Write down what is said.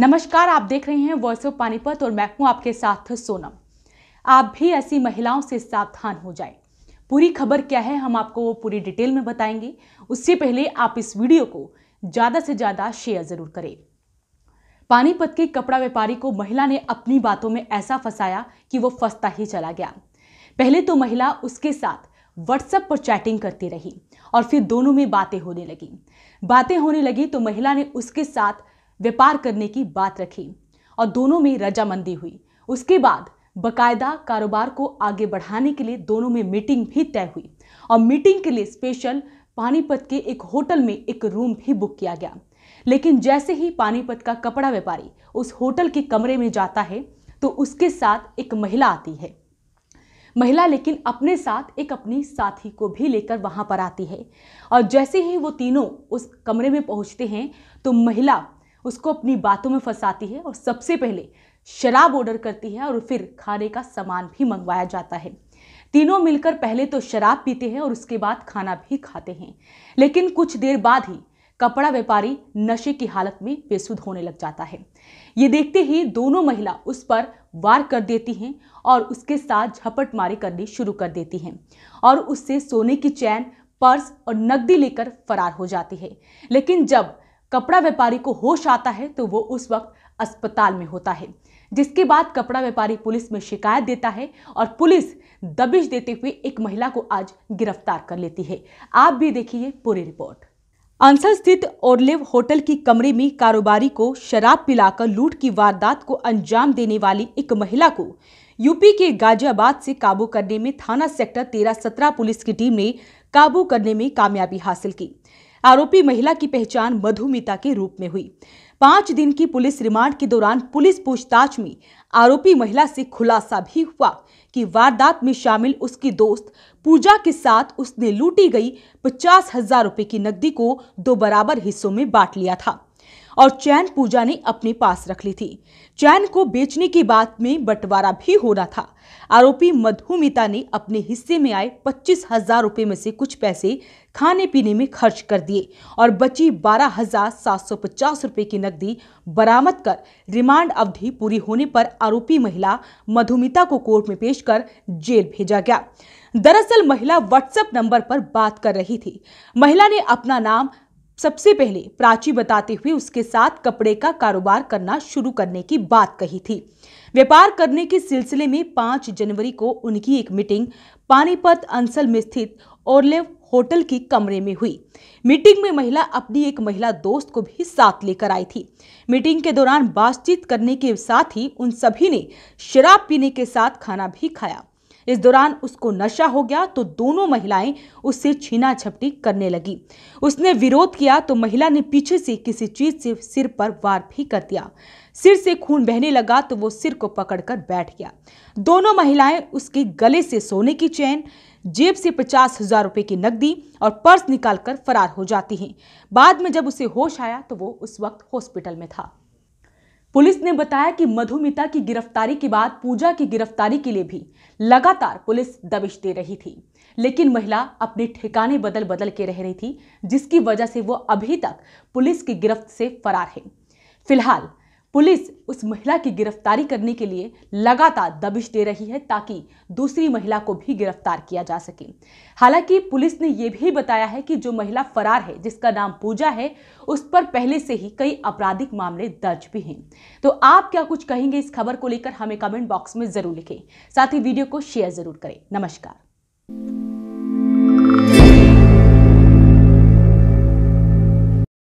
नमस्कार आप देख रहे हैं वॉइस ऑफ पानीपत और मैं हूं आपके साथ सोनम आप भी ऐसी महिलाओं से सावधान हो जाए पूरी खबर क्या है हम आपको वो पूरी डिटेल में बताएंगे उससे पहले आप इस वीडियो को ज़्यादा से ज़्यादा शेयर ज़रूर करें पानीपत के कपड़ा व्यापारी को महिला ने अपनी बातों में ऐसा फंसाया कि वो फंसता ही चला गया पहले तो महिला उसके साथ व्हाट्सएप पर चैटिंग करती रही और फिर दोनों में बातें होने लगी बातें होने लगी तो महिला ने उसके साथ व्यापार करने की बात रखी और दोनों में रजामंदी हुई उसके बाद बकायदा कारोबार को आगे बढ़ाने के लिए दोनों में मीटिंग भी तय हुई और मीटिंग के लिए स्पेशल पानीपत के एक होटल में एक रूम भी बुक किया गया लेकिन जैसे ही पानीपत का कपड़ा व्यापारी उस होटल के कमरे में जाता है तो उसके साथ एक महिला आती है महिला लेकिन अपने साथ एक अपनी साथी को भी लेकर वहां पर आती है और जैसे ही वो तीनों उस कमरे में पहुंचते हैं तो महिला उसको अपनी बातों में फंसाती है और सबसे पहले शराब ऑर्डर करती है और फिर खाने का सामान भी मंगवाया जाता है तीनों मिलकर पहले तो शराब पीते हैं और उसके बाद खाना भी खाते हैं लेकिन कुछ देर बाद ही कपड़ा व्यापारी नशे की हालत में बेसुध होने लग जाता है ये देखते ही दोनों महिला उस पर वार कर देती हैं और उसके साथ झपट मारी करनी शुरू कर देती हैं और उससे सोने की चैन पर्स और नकदी लेकर फरार हो जाती है लेकिन जब कपड़ा व्यापारी को होश आता है तो वो उस वक्त अस्पताल में होता है जिसके बाद कपड़ा व्यापारी पुलिस में शिकायत देता है और पुलिस दबिश देते हुए एक महिला को आज गिरफ्तार कर लेती है आप भी देखिए पूरी रिपोर्ट अंसल स्थित ओरलेव होटल की कमरे में कारोबारी को शराब पिलाकर लूट की वारदात को अंजाम देने वाली एक महिला को यूपी के गाजियाबाद से काबू करने में थाना सेक्टर तेरह सत्रह पुलिस की टीम ने काबू करने में कामयाबी हासिल की आरोपी महिला की पहचान मधुमिता के रूप में हुई पांच दिन की पुलिस रिमांड के दौरान पुलिस पूछताछ में आरोपी महिला से खुलासा भी हुआ कि वारदात में शामिल उसकी दोस्त पूजा के साथ उसने लूटी गई पचास हजार रुपए की नकदी को दो बराबर हिस्सों में बांट लिया था और चैन पूजा ने अपने पास रख ली थी चैन को बेचने की बात में बंटवारा भी हो रहा था आरोपी मधुमिता ने अपने हिस्से में आए पच्चीस हजार रुपये में से कुछ पैसे खाने पीने में खर्च कर दिए और बची बारह हजार सात सौ पचास रुपये की नकदी बरामद कर रिमांड अवधि पूरी होने पर आरोपी महिला मधुमिता को कोर्ट में पेश कर जेल भेजा गया दरअसल महिला व्हाट्सएप नंबर पर बात कर रही थी महिला ने अपना नाम सबसे पहले प्राची बताते हुए उसके साथ कपड़े का कारोबार करना शुरू करने की बात कही थी व्यापार करने के सिलसिले में पांच जनवरी को उनकी एक मीटिंग पानीपत अंसल में स्थित ओरलेव होटल की कमरे में हुई मीटिंग में महिला अपनी एक महिला दोस्त को भी साथ लेकर आई थी मीटिंग के दौरान बातचीत करने के साथ ही उन सभी ने शराब पीने के साथ खाना भी खाया इस दौरान उसको नशा हो गया तो दोनों महिलाएं उससे छीना छपटी करने लगी उसने विरोध किया तो महिला ने पीछे से किसी चीज से सिर पर वार भी कर दिया सिर से खून बहने लगा तो वो सिर को पकड़कर बैठ गया दोनों महिलाएं उसके गले से सोने की चैन जेब से पचास हजार रुपये की नकदी और पर्स निकालकर फरार हो जाती हैं बाद में जब उसे होश आया तो वो उस वक्त हॉस्पिटल में था पुलिस ने बताया कि मधुमिता की गिरफ्तारी के बाद पूजा की गिरफ्तारी के लिए भी लगातार पुलिस दबिश दे रही थी लेकिन महिला अपने ठिकाने बदल बदल के रह रही थी जिसकी वजह से वो अभी तक पुलिस की गिरफ्त से फरार है फिलहाल पुलिस उस महिला की गिरफ्तारी करने के लिए लगातार दबिश दे रही है ताकि दूसरी महिला को भी गिरफ्तार किया जा सके हालांकि पुलिस ने यह भी बताया है कि जो महिला फरार है जिसका नाम पूजा है उस पर पहले से ही कई आपराधिक मामले दर्ज भी हैं तो आप क्या कुछ कहेंगे इस खबर को लेकर हमें कमेंट बॉक्स में जरूर लिखें साथ ही वीडियो को शेयर जरूर करें नमस्कार